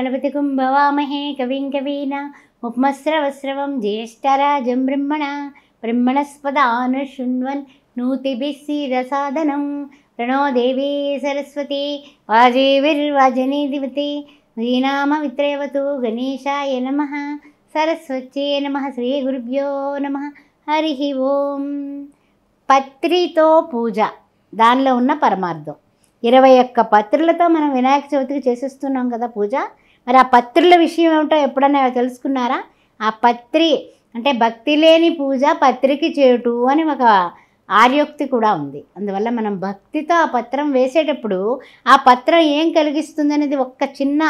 గణపతికుం కుంభవామహే కవిం కవీన ముప్మస్రవస్రవం జ్యేష్టరాజం బ్రహ్మణ బ్రహ్మణస్పదాను శృణ్వన్ నూతిభిస్సిరసాదనం ప్రణో దేవీ సరస్వతి వాజీవిర్వాజనీ దివతి విత్రేవతు గణేశాయ నమ సరస్వత్యే నమ శ్రీ గురుభ్యో నమ హరి ఓం పత్రితో పూజ దానిలో ఉన్న పరమార్థం ఇరవై ఒక్క పత్రులతో మనం వినాయక చవితికి చేసేస్తున్నాం కదా పూజ మరి ఆ పత్రుల విషయం ఏమిటో ఎప్పుడన్నా తెలుసుకున్నారా ఆ పత్రి అంటే భక్తి లేని పూజ పత్రికి చేయటు అని ఒక ఆర్యోక్తి కూడా ఉంది అందువల్ల మనం భక్తితో ఆ పత్రం వేసేటప్పుడు ఆ పత్రం ఏం కలిగిస్తుంది అనేది ఒక్క చిన్న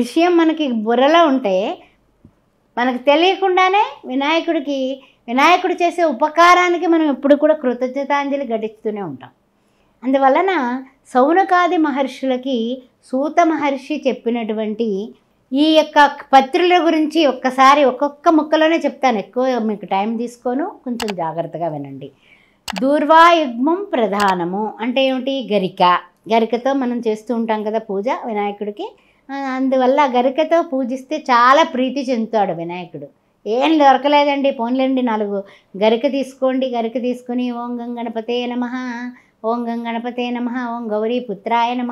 విషయం మనకి బుర్రలో ఉంటే మనకు తెలియకుండానే వినాయకుడికి వినాయకుడు చేసే ఉపకారానికి మనం ఎప్పుడు కూడా కృతజ్ఞతాంజలి గడిస్తూనే ఉంటాం అందువలన సౌనకాది మహర్షులకి సూత మహర్షి చెప్పినటువంటి ఈ యొక్క పత్రుల గురించి ఒక్కసారి ఒక్కొక్క ముక్కలోనే చెప్తాను ఎక్కువ మీకు టైం తీసుకోను కొంచెం జాగ్రత్తగా వినండి దూర్వాయుగ్మం ప్రధానము అంటే ఏమిటి గరిక గరికతో మనం చేస్తూ ఉంటాం కదా పూజ వినాయకుడికి అందువల్ల గరికతో పూజిస్తే చాలా ప్రీతి చెందుతాడు వినాయకుడు ఏం దొరకలేదండి పోన్లేండి నాలుగు గరిక తీసుకోండి గరిక తీసుకుని ఓం గంగణపతే నమ ఓం గంగణపతే నమ ఓం గౌరీ పుత్రాయ నమ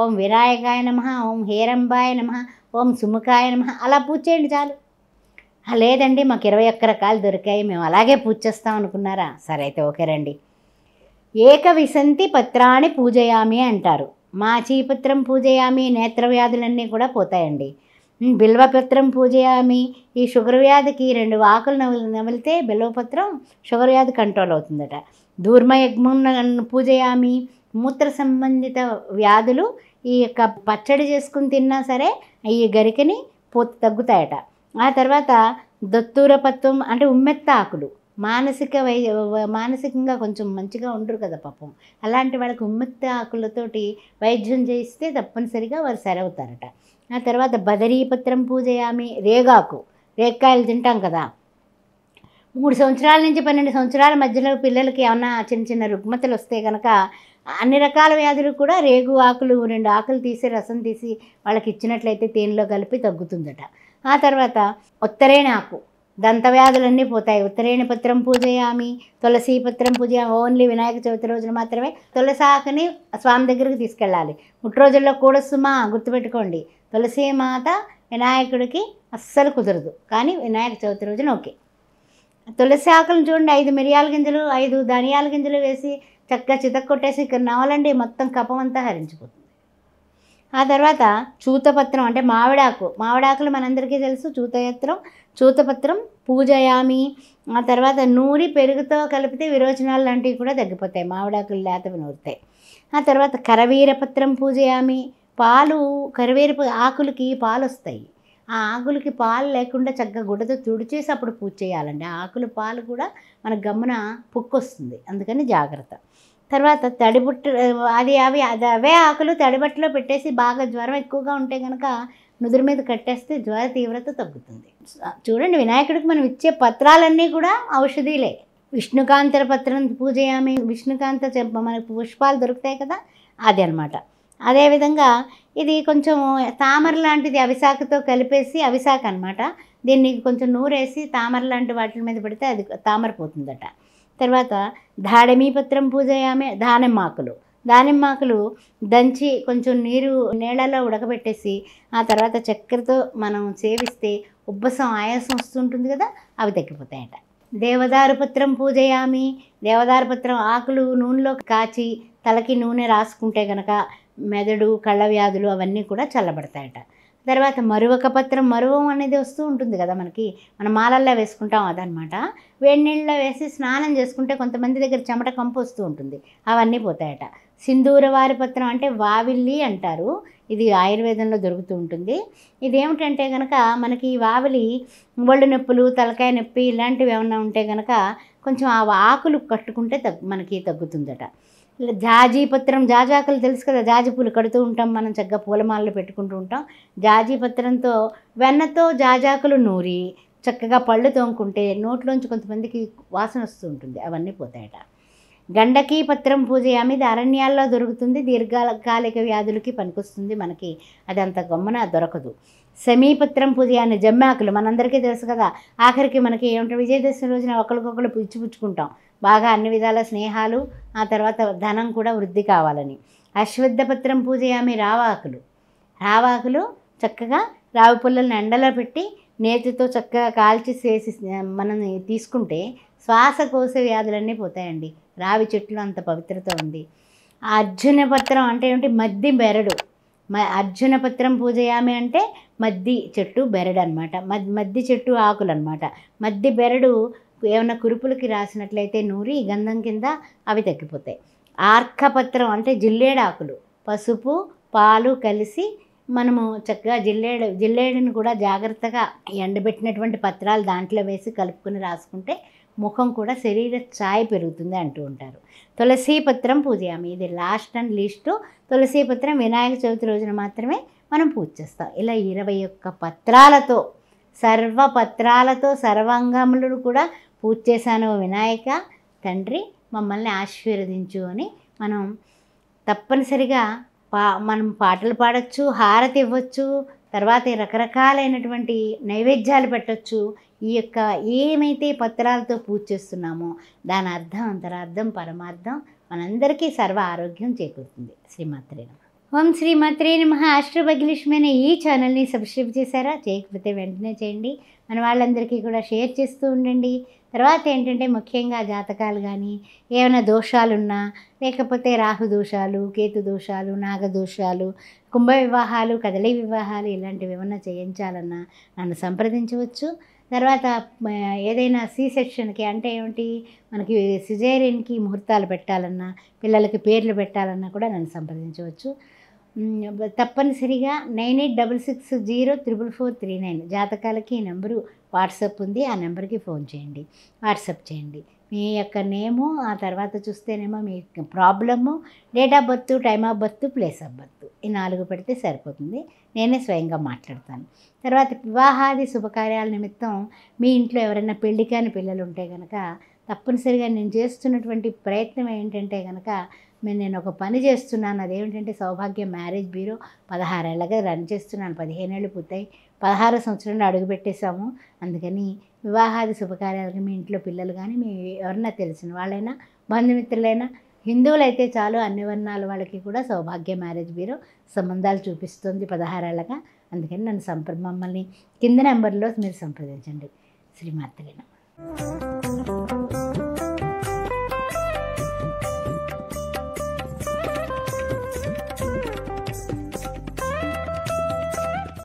ఓం వినాయకాయ నమ ఓం హేరంబాయ నమ ఓం సుముఖాయ నమ అలా పూజ చేయండి చాలు లేదండి మాకు ఇరవై ఒక్క రకాలు దొరికాయి మేము అలాగే పూజ చేస్తాం అనుకున్నారా సరే అయితే ఓకే రండి ఏక విసంతి పత్రాన్ని పూజయామి అంటారు మా చీపత్రం పూజయామి నేత్రవ్యాధులన్నీ కూడా పోతాయండి బిల్వపత్రం పూజయామి ఈ షుగర్ వ్యాధికి రెండు ఆకులు నవలి నమిలితే బిల్వపత్రం షుగర్ వ్యాధి కంట్రోల్ అవుతుందట ధూర్మయజ్ఞం పూజయామి మూత్ర సంబంధిత వ్యాధులు ఈ యొక్క పచ్చడి చేసుకుని తిన్నా సరే ఈ గరికని పో తగ్గుతాయట ఆ తర్వాత దత్తూరపత్వం అంటే ఉమ్మెత్త ఆకులు మానసిక వై మానసికంగా కొంచెం మంచిగా ఉండరు కదా పాపం అలాంటి వాళ్ళకి ఉమ్మెత్త ఆకులతోటి వైద్యం చేయిస్తే తప్పనిసరిగా వారు సరవుతారట ఆ తర్వాత బదరీపత్రం పూజయామి రేగాకు రేక్కాయలు తింటాం కదా మూడు సంవత్సరాల నుంచి పన్నెండు సంవత్సరాల మధ్యలో పిల్లలకి ఏమన్నా చిన్న చిన్న రుగ్మతలు వస్తే కనుక అన్ని రకాల వ్యాధులు కూడా రేగు ఆకులు రెండు ఆకులు తీసి రసం తీసి వాళ్ళకి ఇచ్చినట్లయితే తేనెలో కలిపి తగ్గుతుందట ఆ తర్వాత ఉత్తరేణ ఆకు దంతవ్యాధులన్నీ పోతాయి ఉత్తరేణ పత్రం పూజయామి తులసి పత్రం పూజ ఓన్లీ వినాయక చవితి రోజున మాత్రమే తులసి ఆకుని స్వామి దగ్గరికి తీసుకెళ్ళాలి ముట్టు రోజుల్లో కూడా సుమా గుర్తుపెట్టుకోండి తులసీమాత వినాయకుడికి అస్సలు కుదరదు కానీ వినాయక చవితి రోజున ఓకే తులసి ఆకులను చూడండి ఐదు మిరియాల గింజలు ఐదు ధనియాల గింజలు వేసి చక్కగా చితక్కొట్టేసి ఇక్కడ నవలండి మొత్తం కపం అంతా హరించిపోతుంది ఆ తర్వాత చూతపత్రం అంటే మామిడాకు మామిడాకులు మనందరికీ తెలుసు చూతయత్రం చూతపత్రం పూజయామి ఆ తర్వాత నూరి పెరుగుతో కలిపితే విరోచనాలు లాంటివి కూడా తగ్గిపోతాయి మామిడాకులు లేతవి నూరుతాయి ఆ తర్వాత కరవీరపత్రం పూజయామి పాలు కరివేపు ఆకులకి పాలు వస్తాయి ఆ ఆకులకి పాలు లేకుండా చక్కగా గుడ్డతో తుడిచేసి అప్పుడు పూజ చేయాలండి ఆ ఆకుల పాలు కూడా మన గమ్మున పుక్కొస్తుంది అందుకని జాగ్రత్త తర్వాత తడిబుట్ట అది అవి అది అవే ఆకులు తడిబట్టలో పెట్టేసి బాగా జ్వరం ఎక్కువగా ఉంటే కనుక నుదురు మీద కట్టేస్తే జ్వర తీవ్రత తగ్గుతుంది చూడండి వినాయకుడికి మనం ఇచ్చే పత్రాలన్నీ కూడా ఔషధీలే విష్ణుకాంతర పత్రం పూజయామి విష్ణుకాంత మనకు పుష్పాలు దొరుకుతాయి కదా అదే అనమాట అదేవిధంగా ఇది కొంచెం తామర లాంటిది అవిశాఖతో కలిపేసి అవిశాఖ అనమాట దీన్ని కొంచెం నూరేసి తామర లాంటి వాటి మీద పెడితే అది తామర పోతుందట తర్వాత దాడమీపత్రం పూజయామే దానిమ్మ దానిమ్మాకులు దంచి కొంచెం నీరు నీళ్ళలో ఉడకబెట్టేసి ఆ తర్వాత చక్కెరతో మనం సేవిస్తే ఉబ్బసం ఆయాసం వస్తుంటుంది కదా అవి తగ్గిపోతాయట దేవదారు దేవదారుపత్రం పూజయామి పత్రం ఆకులు నూనెలో కాచి తలకి నూనె రాసుకుంటే గనక మెదడు కళ్ళ వ్యాధులు అవన్నీ కూడా చల్లబడతాయట తర్వాత మరువక పత్రం మరువం అనేది వస్తూ ఉంటుంది కదా మనకి మన మాలల్లో వేసుకుంటాం అదనమాట వేడి నీళ్ళలో వేసి స్నానం చేసుకుంటే కొంతమంది దగ్గర చెమట కంపు వస్తూ ఉంటుంది అవన్నీ పోతాయట సింధూర వారి పత్రం అంటే వావిల్లి అంటారు ఇది ఆయుర్వేదంలో దొరుకుతూ ఉంటుంది ఇది ఏమిటంటే కనుక మనకి ఈ వావిలి ఒళ్ళు నొప్పులు తలకాయ నొప్పి ఇలాంటివి ఏమైనా ఉంటే కనుక కొంచెం ఆ ఆకులు కట్టుకుంటే తగ్గు మనకి తగ్గుతుందట జాజీపత్రం జాజాకులు తెలుసు కదా జాజి పూలు కడుతూ ఉంటాం మనం చక్కగా పూలమాలలు పెట్టుకుంటూ ఉంటాం జాజీపత్రంతో వెన్నతో జాజాకులు నూరి చక్కగా పళ్ళు తోముకుంటే నోట్లోంచి కొంతమందికి వాసన వస్తూ ఉంటుంది అవన్నీ పోతాయట గండకీ పత్రం పూజ మీద అరణ్యాల్లో దొరుకుతుంది దీర్ఘకాలిక వ్యాధులకి పనికొస్తుంది మనకి అది అంత గమ్మన దొరకదు సమీపత్రం అనే జమ్మాకులు మనందరికీ తెలుసు కదా ఆఖరికి మనకి ఏమంటారు విజయదశమి రోజున ఒకరికొకరు పుచ్చుకుంటాం బాగా అన్ని విధాల స్నేహాలు ఆ తర్వాత ధనం కూడా వృద్ధి కావాలని అశ్వద్ధపత్రం పూజయామి రావాకులు రావాకులు చక్కగా రావి పుల్లల్ని ఎండలో పెట్టి నేతితో చక్కగా కాల్చి చేసి మనం తీసుకుంటే శ్వాసకోశ వ్యాధులన్నీ పోతాయండి రావి చెట్లు అంత పవిత్రత ఉంది అర్జున పత్రం అంటే ఏమిటి మద్ది బెరడు అర్జున పత్రం పూజయామి అంటే మద్ది చెట్టు బెరడు అనమాట మద్ది చెట్టు ఆకులు అనమాట మద్ది బెరడు ఏమైనా కురుపులకి రాసినట్లయితే నూరి గంధం కింద అవి తగ్గిపోతాయి ఆర్కపత్రం అంటే జిల్లేడాకులు పసుపు పాలు కలిసి మనము చక్కగా జిల్లేడు జిల్లేడుని కూడా జాగ్రత్తగా ఎండబెట్టినటువంటి పత్రాలు దాంట్లో వేసి కలుపుకొని రాసుకుంటే ముఖం కూడా శరీర ఛాయ పెరుగుతుంది అంటూ ఉంటారు తులసి పత్రం పూజయామి ఇది లాస్ట్ అండ్ లీస్ట్ తులసి పత్రం వినాయక చవితి రోజున మాత్రమే మనం పూజ చేస్తాం ఇలా ఇరవై ఒక్క పత్రాలతో సర్వ పత్రాలతో సర్వాంగములను కూడా పూజ చేశాను వినాయక తండ్రి మమ్మల్ని ఆశీర్వదించు అని మనం తప్పనిసరిగా పా మనం పాటలు పాడచ్చు హారతి ఇవ్వచ్చు తర్వాత రకరకాలైనటువంటి నైవేద్యాలు పెట్టచ్చు ఈ యొక్క ఏమైతే పత్రాలతో పూజ చేస్తున్నామో దాని అర్థం అంతరార్థం పరమార్థం మనందరికీ సర్వ ఆరోగ్యం చేకూరుతుంది శ్రీమాత్రేణ ఓం శ్రీ మాత్రే నమ అనే ఈ ఛానల్ని సబ్స్క్రైబ్ చేశారా చేయకపోతే వెంటనే చేయండి మన వాళ్ళందరికీ కూడా షేర్ చేస్తూ ఉండండి తర్వాత ఏంటంటే ముఖ్యంగా జాతకాలు కానీ ఏమైనా దోషాలున్నా లేకపోతే రాహు దోషాలు కేతు దోషాలు నాగదోషాలు కుంభ వివాహాలు కదలి వివాహాలు ఇలాంటివి ఏమైనా చేయించాలన్నా నన్ను సంప్రదించవచ్చు తర్వాత ఏదైనా సి సెక్షన్కి అంటే ఏమిటి మనకి సిజేరియన్కి ముహూర్తాలు పెట్టాలన్నా పిల్లలకి పేర్లు పెట్టాలన్నా కూడా నన్ను సంప్రదించవచ్చు తప్పనిసరిగా nine eight double six zero triple four three nine జాతకాలకి ఈ నెంబరు వాట్సాప్ ఉంది ఆ నెంబర్కి ఫోన్ చేయండి వాట్సాప్ చేయండి మీ యొక్క నేము ఆ తర్వాత చూస్తేనేమో మీ problem date of birth time of birth place of birth ఈ నాలుగు పెడితే సరిపోతుంది నేనే స్వయంగా మాట్లాడతాను తర్వాత వివాహాది శుభకార్యాల నిమిత్తం మీ ఇంట్లో ఎవరైనా పెళ్లి కాని పిల్లలు ఉంటే కనుక తప్పనిసరిగా నేను చేస్తున్నటువంటి ప్రయత్నం ఏంటంటే కనుక నేను ఒక పని చేస్తున్నాను అదేమిటంటే సౌభాగ్య మ్యారేజ్ బ్యూరో పదహారేళ్ళగా రన్ చేస్తున్నాను పదిహేనేళ్ళు పూర్తయి పదహారు సంవత్సరంలో అడుగుపెట్టేశాము అందుకని వివాహాది శుభకార్యాలకు మీ ఇంట్లో పిల్లలు కానీ మీ ఎవరన్నా తెలిసిన వాళ్ళైనా బంధుమిత్రులైనా హిందువులైతే చాలు అన్ని వర్ణాల వాళ్ళకి కూడా సౌభాగ్య మ్యారేజ్ బ్యూరో సంబంధాలు చూపిస్తుంది పదహారేళ్ళగా అందుకని నన్ను సంప్ర మమ్మల్ని కింద నెంబర్లో మీరు సంప్రదించండి శ్రీమాతలేనా